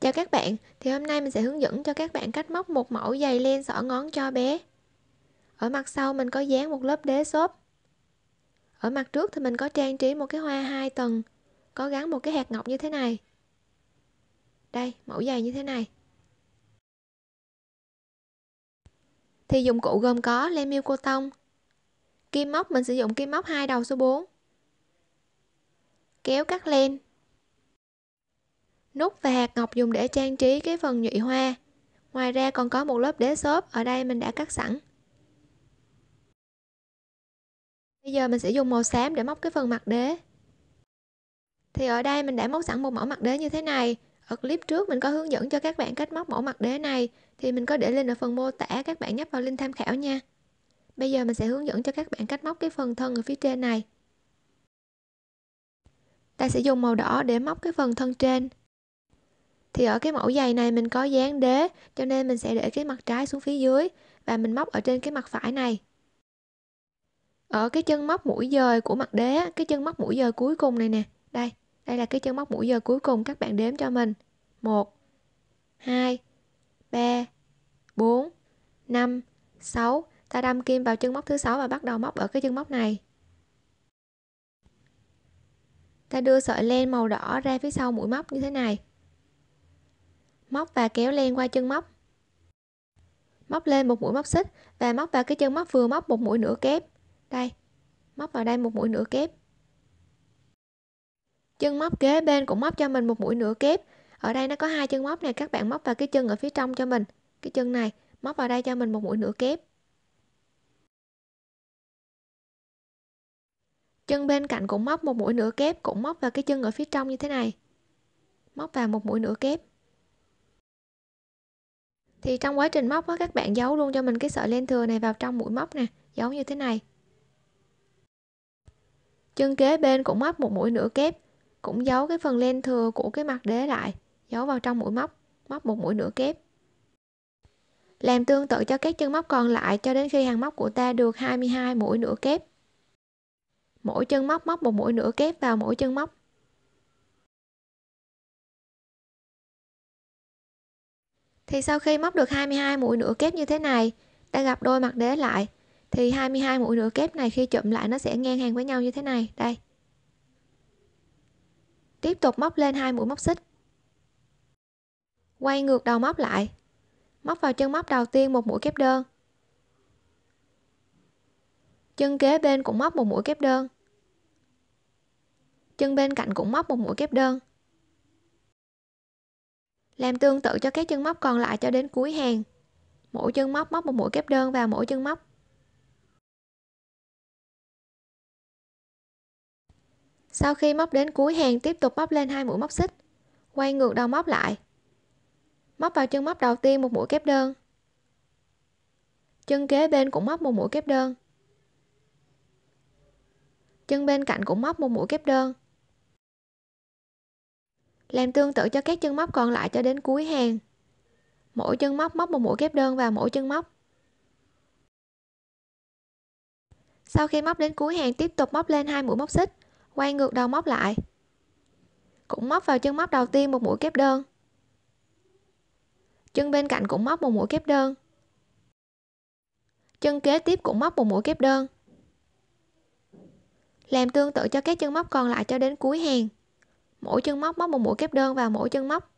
Chào các bạn, thì hôm nay mình sẽ hướng dẫn cho các bạn cách móc một mẫu dày len xỏ ngón cho bé. Ở mặt sau mình có dán một lớp đế xốp. Ở mặt trước thì mình có trang trí một cái hoa hai tầng, có gắn một cái hạt ngọc như thế này. Đây, mẫu dày như thế này. Thì dụng cụ gồm có len miêu cô tông, kim móc mình sử dụng kim móc hai đầu số 4, kéo cắt len nút vạc Ngọc dùng để trang trí cái phần nhụy hoa ngoài ra còn có một lớp đế xốp ở đây mình đã cắt sẵn bây giờ mình sẽ dùng màu xám để móc cái phần mặt đế thì ở đây mình đã móc sẵn một mẫu mặt đế như thế này ở clip trước mình có hướng dẫn cho các bạn cách móc mẫu mặt đế này thì mình có để lên ở phần mô tả các bạn nhấp vào link tham khảo nha bây giờ mình sẽ hướng dẫn cho các bạn cách móc cái phần thân ở phía trên này ta sẽ dùng màu đỏ để móc cái phần thân trên thì ở cái mẫu giày này mình có dán đế cho nên mình sẽ để cái mặt trái xuống phía dưới và mình móc ở trên cái mặt phải này ở cái chân móc mũi dời của mặt đế cái chân móc mũi dời cuối cùng này nè đây đây là cái chân móc mũi dời cuối cùng các bạn đếm cho mình 1 2 3 4 5 6 ta đâm kim vào chân móc thứ sáu và bắt đầu móc ở cái chân móc này ta đưa sợi len màu đỏ ra phía sau mũi móc như thế này móc và kéo len qua chân móc móc lên một mũi móc xích và móc vào cái chân móc vừa móc một mũi nửa kép đây móc vào đây một mũi nửa kép chân móc kế bên cũng móc cho mình một mũi nửa kép ở đây nó có hai chân móc này các bạn móc vào cái chân ở phía trong cho mình cái chân này móc vào đây cho mình một mũi nửa kép chân bên cạnh cũng móc một mũi nửa kép cũng móc vào cái chân ở phía trong như thế này móc vào một mũi nửa kép thì trong quá trình móc á, các bạn giấu luôn cho mình cái sợi len thừa này vào trong mũi móc nè giấu như thế này chân kế bên cũng móc một mũi nửa kép cũng giấu cái phần len thừa của cái mặt đế lại giấu vào trong mũi móc móc một mũi nửa kép làm tương tự cho các chân móc còn lại cho đến khi hàng móc của ta được 22 mũi nửa kép mỗi chân móc móc một mũi nửa kép vào mỗi chân móc Thì sau khi móc được 22 mũi nửa kép như thế này, ta gặp đôi mặt đế lại thì 22 mũi nửa kép này khi chụm lại nó sẽ ngang hàng với nhau như thế này, đây. Tiếp tục móc lên hai mũi móc xích. Quay ngược đầu móc lại. Móc vào chân móc đầu tiên một mũi kép đơn. Chân kế bên cũng móc một mũi kép đơn. Chân bên cạnh cũng móc một mũi kép đơn. Làm tương tự cho các chân móc còn lại cho đến cuối hàng. Mỗi chân móc móc một mũi kép đơn vào mỗi chân móc. Sau khi móc đến cuối hàng tiếp tục móc lên hai mũi móc xích, quay ngược đầu móc lại. Móc vào chân móc đầu tiên một mũi kép đơn. Chân kế bên cũng móc một mũi kép đơn. Chân bên cạnh cũng móc một mũi kép đơn. Làm tương tự cho các chân móc còn lại cho đến cuối hàng. Mỗi chân móc móc một mũi kép đơn vào mỗi chân móc. Sau khi móc đến cuối hàng tiếp tục móc lên hai mũi móc xích, quay ngược đầu móc lại. Cũng móc vào chân móc đầu tiên một mũi kép đơn. Chân bên cạnh cũng móc một mũi kép đơn. Chân kế tiếp cũng móc một mũi kép đơn. Làm tương tự cho các chân móc còn lại cho đến cuối hàng mỗi chân móc móc một mũi kép đơn vào mỗi chân móc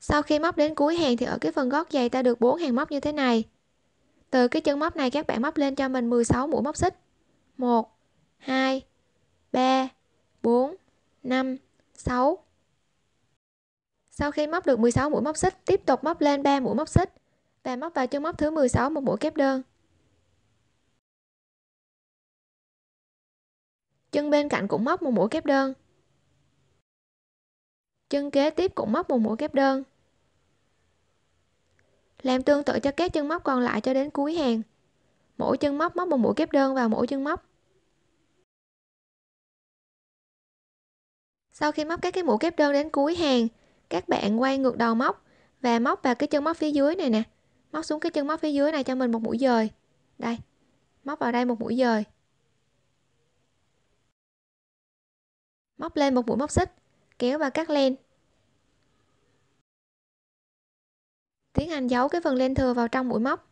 sau khi móc đến cuối hàng thì ở cái phần gót giày ta được bốn hàng móc như thế này từ cái chân móc này các bạn móc lên cho mình 16 mũi móc xích 1 2 3 4 5 6 sau khi móc được 16 mũi móc xích tiếp tục móc lên 3 mũi móc xích và móc vào chân móc thứ 16 một mũi kép đơn chân bên cạnh cũng móc một mũi kép đơn chân kế tiếp cũng móc một mũi kép đơn làm tương tự cho các chân móc còn lại cho đến cuối hàng mỗi chân móc móc một mũi kép đơn vào mỗi chân móc sau khi móc các cái mũi kép đơn đến cuối hàng các bạn quay ngược đầu móc và móc vào cái chân móc phía dưới này nè móc xuống cái chân móc phía dưới này cho mình một mũi dời đây móc vào đây một mũi dời móc lên một mũi móc xích kéo và cắt len tiến hành giấu cái phần len thừa vào trong mũi móc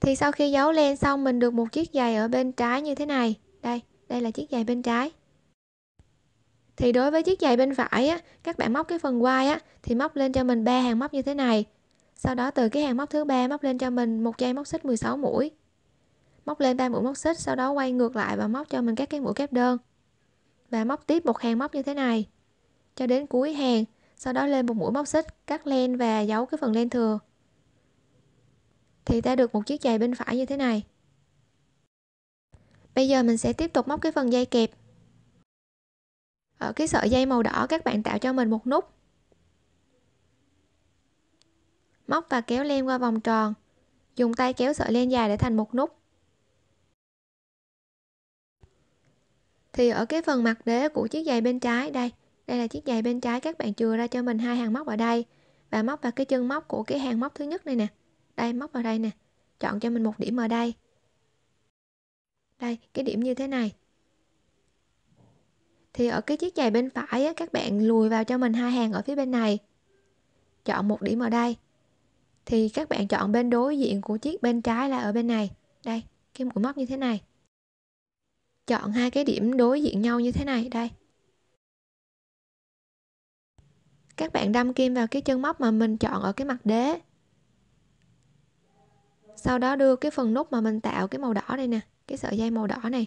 thì sau khi giấu len xong mình được một chiếc giày ở bên trái như thế này đây đây là chiếc giày bên trái thì đối với chiếc giày bên phải á, các bạn móc cái phần quai á, thì móc lên cho mình ba hàng móc như thế này sau đó từ cái hàng móc thứ ba móc lên cho mình một dây móc xích 16 mũi móc lên ba mũi móc xích sau đó quay ngược lại và móc cho mình các cái mũi kép đơn và móc tiếp một hàng móc như thế này cho đến cuối hàng sau đó lên một mũi móc xích cắt len và giấu cái phần len thừa thì ta được một chiếc giày bên phải như thế này bây giờ mình sẽ tiếp tục móc cái phần dây kẹp ở cái sợi dây màu đỏ các bạn tạo cho mình một nút móc và kéo len qua vòng tròn dùng tay kéo sợi len dài để thành một nút thì ở cái phần mặt đế của chiếc giày bên trái đây đây là chiếc giày bên trái các bạn chừa ra cho mình hai hàng móc ở đây và móc vào cái chân móc của cái hàng móc thứ nhất này nè đây móc vào đây nè chọn cho mình một điểm ở đây đây cái điểm như thế này thì ở cái chiếc giày bên phải á, các bạn lùi vào cho mình hai hàng ở phía bên này chọn một điểm ở đây thì các bạn chọn bên đối diện của chiếc bên trái là ở bên này đây cái mũi móc như thế này chọn hai cái điểm đối diện nhau như thế này đây các bạn đâm kim vào cái chân móc mà mình chọn ở cái mặt đế sau đó đưa cái phần nút mà mình tạo cái màu đỏ đây nè cái sợi dây màu đỏ này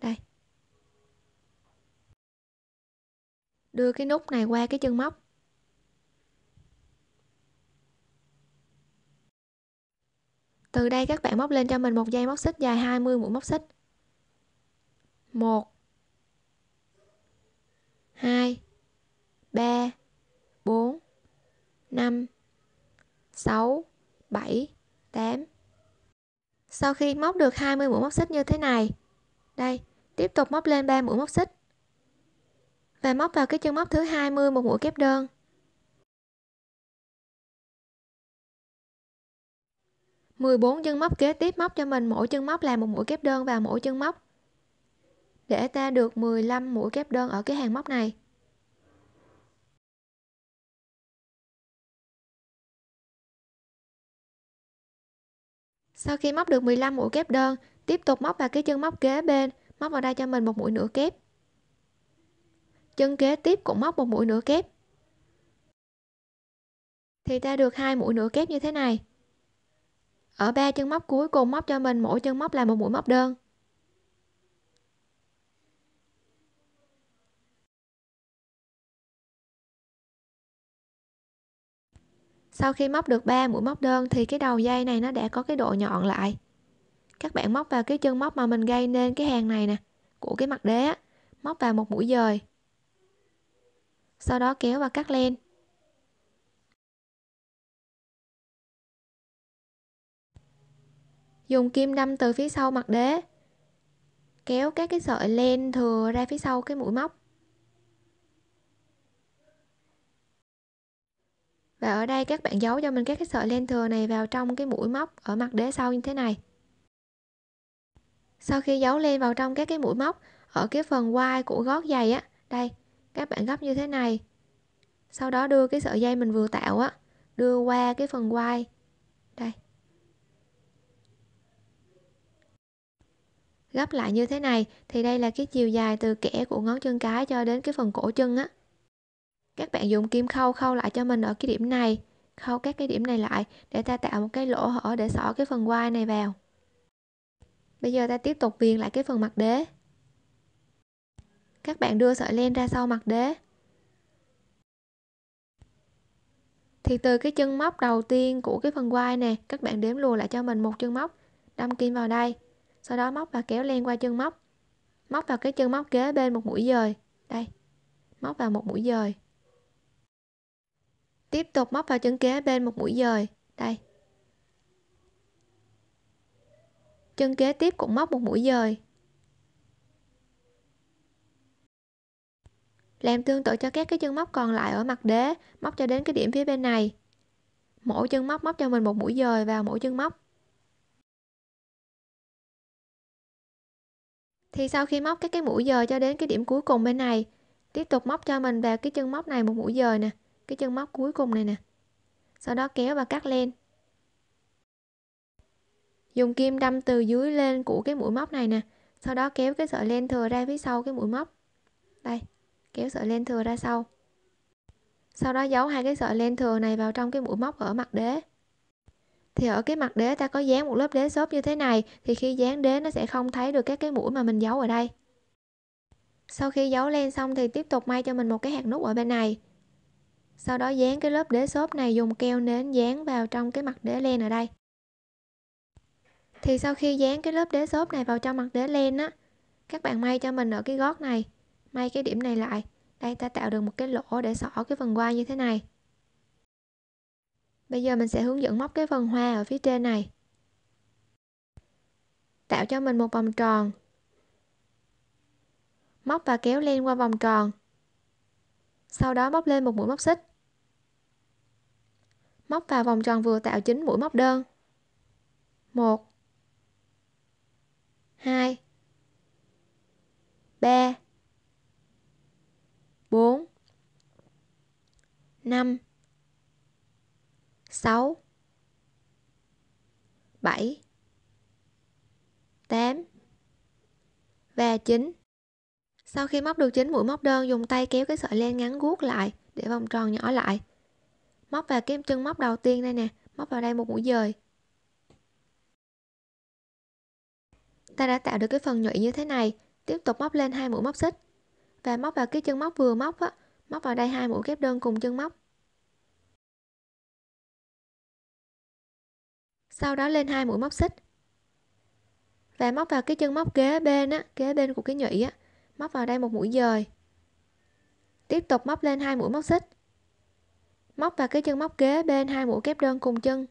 đây đưa cái nút này qua cái chân móc từ đây các bạn móc lên cho mình một dây móc xích dài 20 mũi móc xích một hai ba bốn năm sáu bảy tám sau khi móc được 20 mũi móc xích như thế này đây tiếp tục móc lên 3 mũi móc xích và móc vào cái chân móc thứ 20 một mũi kép đơn mười bốn chân móc kế tiếp móc cho mình mỗi chân móc là một mũi kép đơn vào mỗi chân móc để ta được 15 mũi kép đơn ở cái hàng móc này sau khi móc được 15 mũi kép đơn tiếp tục móc vào cái chân móc kế bên móc vào đây cho mình một mũi nửa kép chân kế tiếp cũng móc một mũi nửa kép thì ta được hai mũi nửa kép như thế này ở ba chân móc cuối cùng móc cho mình mỗi chân móc là một mũi móc đơn sau khi móc được 3 mũi móc đơn thì cái đầu dây này nó đã có cái độ nhọn lại các bạn móc vào cái chân móc mà mình gây nên cái hàng này nè của cái mặt đế á, móc vào một mũi dời sau đó kéo và cắt len dùng kim đâm từ phía sau mặt đế kéo các cái sợi len thừa ra phía sau cái mũi móc và ở đây các bạn giấu cho mình các cái sợi len thừa này vào trong cái mũi móc ở mặt đế sau như thế này sau khi giấu len vào trong các cái mũi móc ở cái phần vai của gót giày á đây các bạn gấp như thế này sau đó đưa cái sợi dây mình vừa tạo á đưa qua cái phần quai đây gấp lại như thế này thì đây là cái chiều dài từ kẽ của ngón chân cái cho đến cái phần cổ chân á các bạn dùng kim khâu khâu lại cho mình ở cái điểm này khâu các cái điểm này lại để ta tạo một cái lỗ hở để xỏ cái phần quai này vào bây giờ ta tiếp tục viền lại cái phần mặt đế các bạn đưa sợi len ra sau mặt đế thì từ cái chân móc đầu tiên của cái phần quai này các bạn đếm lùa lại cho mình một chân móc đâm kim vào đây sau đó móc và kéo len qua chân móc móc vào cái chân móc kế bên một mũi dời đây móc vào một mũi dời tiếp tục móc vào chân kế bên một mũi dời đây chân kế tiếp cũng móc một mũi dời làm tương tự cho các cái chân móc còn lại ở mặt đế móc cho đến cái điểm phía bên này mỗi chân móc móc cho mình một mũi dời vào mỗi chân móc thì sau khi móc các cái mũi dời cho đến cái điểm cuối cùng bên này tiếp tục móc cho mình vào cái chân móc này một mũi dời nè cái chân móc cuối cùng này nè sau đó kéo và cắt lên dùng kim đâm từ dưới lên của cái mũi móc này nè sau đó kéo cái sợi len thừa ra phía sau cái mũi móc đây kéo sợi len thừa ra sau sau đó giấu hai cái sợi len thừa này vào trong cái mũi móc ở mặt đế thì ở cái mặt đế ta có dán một lớp đế xốp như thế này thì khi dán đế nó sẽ không thấy được các cái mũi mà mình giấu ở đây sau khi giấu len xong thì tiếp tục may cho mình một cái hạt nút ở bên này sau đó dán cái lớp đế xốp này dùng keo nến dán vào trong cái mặt đế len ở đây thì sau khi dán cái lớp đế xốp này vào trong mặt đế len á các bạn may cho mình ở cái gót này may cái điểm này lại đây ta tạo được một cái lỗ để xỏ cái phần hoa như thế này bây giờ mình sẽ hướng dẫn móc cái phần hoa ở phía trên này tạo cho mình một vòng tròn móc và kéo len qua vòng tròn sau đó móc lên một mũi móc xích móc vào vòng tròn vừa tạo chính mũi móc đơn 1 2 3 4 5 6 7 8 và 9 sau khi móc được chín mũi móc đơn, dùng tay kéo cái sợi len ngắn guốc lại để vòng tròn nhỏ lại. Móc vào kim chân móc đầu tiên đây nè, móc vào đây một mũi dời. Ta đã tạo được cái phần nhụy như thế này, tiếp tục móc lên hai mũi móc xích và móc vào cái chân móc vừa móc á, móc vào đây hai mũi kép đơn cùng chân móc. Sau đó lên hai mũi móc xích và móc vào cái chân móc kế bên á, kế bên của cái nhụy á, móc vào đây một mũi dời tiếp tục móc lên hai mũi móc xích móc vào cái chân móc kế bên hai mũi kép đơn cùng chân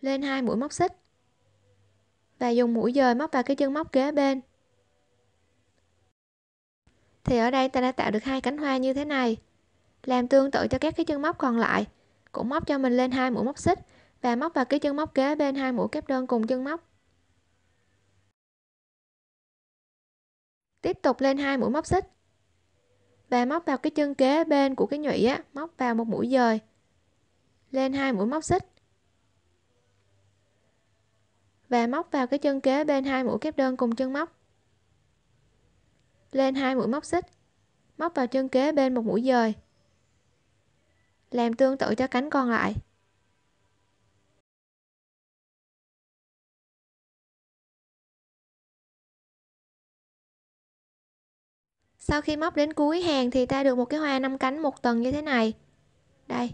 lên hai mũi móc xích và dùng mũi dời móc vào cái chân móc kế bên thì ở đây ta đã tạo được hai cánh hoa như thế này làm tương tự cho các cái chân móc còn lại cũng móc cho mình lên hai mũi móc xích và móc vào cái chân móc kế bên hai mũi kép đơn cùng chân móc tiếp tục lên hai mũi móc xích và móc vào cái chân kế bên của cái nhụy á móc vào một mũi dời lên hai mũi móc xích và móc vào cái chân kế bên hai mũi kép đơn cùng chân móc lên hai mũi móc xích móc vào chân kế bên một mũi dời làm tương tự cho cánh còn lại sau khi móc đến cuối hàng thì ta được một cái hoa năm cánh một tầng như thế này đây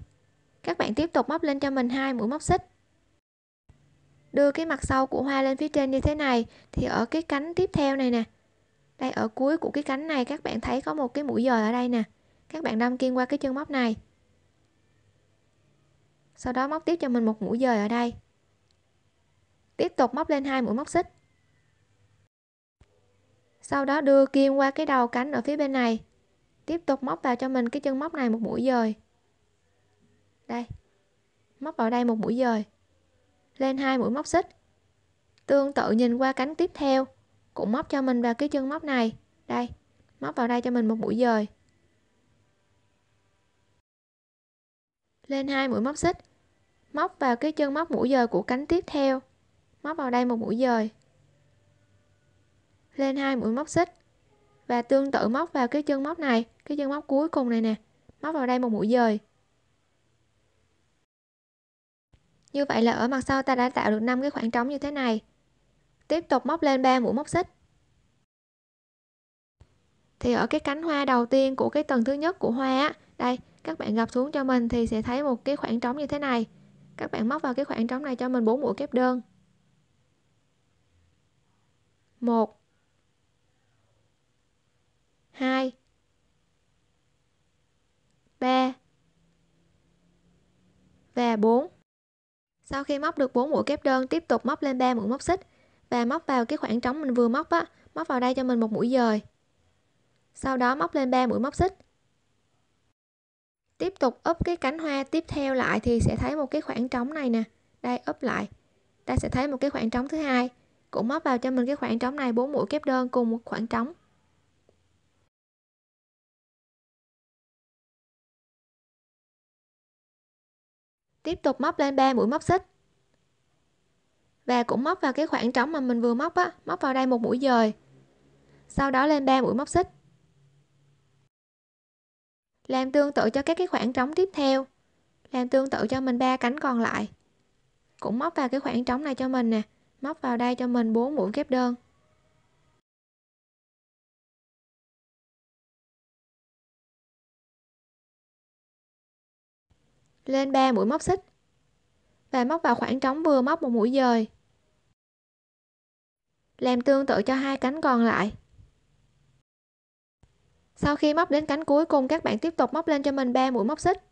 các bạn tiếp tục móc lên cho mình hai mũi móc xích đưa cái mặt sau của hoa lên phía trên như thế này thì ở cái cánh tiếp theo này nè đây ở cuối của cái cánh này các bạn thấy có một cái mũi dời ở đây nè các bạn đâm kiên qua cái chân móc này sau đó móc tiếp cho mình một mũi dời ở đây tiếp tục móc lên hai mũi móc xích sau đó đưa kim qua cái đầu cánh ở phía bên này tiếp tục móc vào cho mình cái chân móc này một mũi dời đây móc vào đây một mũi dời lên hai mũi móc xích tương tự nhìn qua cánh tiếp theo cũng móc cho mình vào cái chân móc này đây móc vào đây cho mình một mũi dời lên hai mũi móc xích móc vào cái chân móc mũi dời của cánh tiếp theo móc vào đây một mũi dời lên hai mũi móc xích và tương tự móc vào cái chân móc này cái chân móc cuối cùng này nè móc vào đây một mũi dời như vậy là ở mặt sau ta đã tạo được 5 cái khoảng trống như thế này tiếp tục móc lên 3 mũi móc xích thì ở cái cánh hoa đầu tiên của cái tầng thứ nhất của hoa á đây các bạn gặp xuống cho mình thì sẽ thấy một cái khoảng trống như thế này các bạn móc vào cái khoảng trống này cho mình bốn mũi kép đơn một 2 3 và 4 sau khi móc được 4 mũi kép đơn tiếp tục móc lên 3 mũi móc xích và móc vào cái khoảng trống mình vừa móc á móc vào đây cho mình một mũi dời sau đó móc lên 3 mũi móc xích tiếp tục úp cái cánh hoa tiếp theo lại thì sẽ thấy một cái khoảng trống này nè đây úp lại ta sẽ thấy một cái khoảng trống thứ hai cũng móc vào cho mình cái khoảng trống này 4 mũi kép đơn cùng một khoảng trống tiếp tục móc lên 3 mũi móc xích và cũng móc vào cái khoảng trống mà mình vừa móc á móc vào đây một mũi dời sau đó lên 3 mũi móc xích làm tương tự cho các cái khoảng trống tiếp theo làm tương tự cho mình ba cánh còn lại cũng móc vào cái khoảng trống này cho mình nè móc vào đây cho mình 4 mũi kép đơn lên 3 mũi móc xích và móc vào khoảng trống vừa móc một mũi dời làm tương tự cho hai cánh còn lại sau khi móc đến cánh cuối cùng các bạn tiếp tục móc lên cho mình 3 mũi móc xích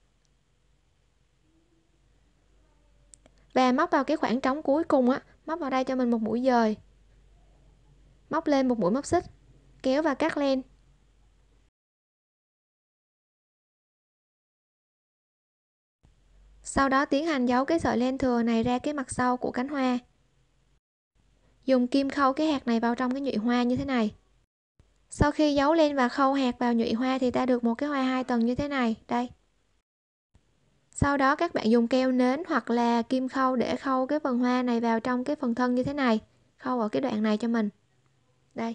và móc vào cái khoảng trống cuối cùng á móc vào đây cho mình một mũi dời móc lên một mũi móc xích kéo và cắt len Sau đó tiến hành giấu cái sợi len thừa này ra cái mặt sau của cánh hoa. Dùng kim khâu cái hạt này vào trong cái nhụy hoa như thế này. Sau khi giấu len và khâu hạt vào nhụy hoa thì ta được một cái hoa hai tầng như thế này, đây. Sau đó các bạn dùng keo nến hoặc là kim khâu để khâu cái phần hoa này vào trong cái phần thân như thế này. Khâu ở cái đoạn này cho mình. Đây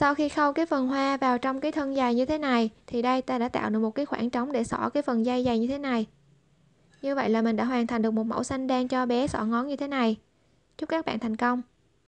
sau khi khâu cái phần hoa vào trong cái thân dài như thế này thì đây ta đã tạo được một cái khoảng trống để xỏ cái phần dây dài như thế này như vậy là mình đã hoàn thành được một mẫu xanh đen cho bé xỏ ngón như thế này chúc các bạn thành công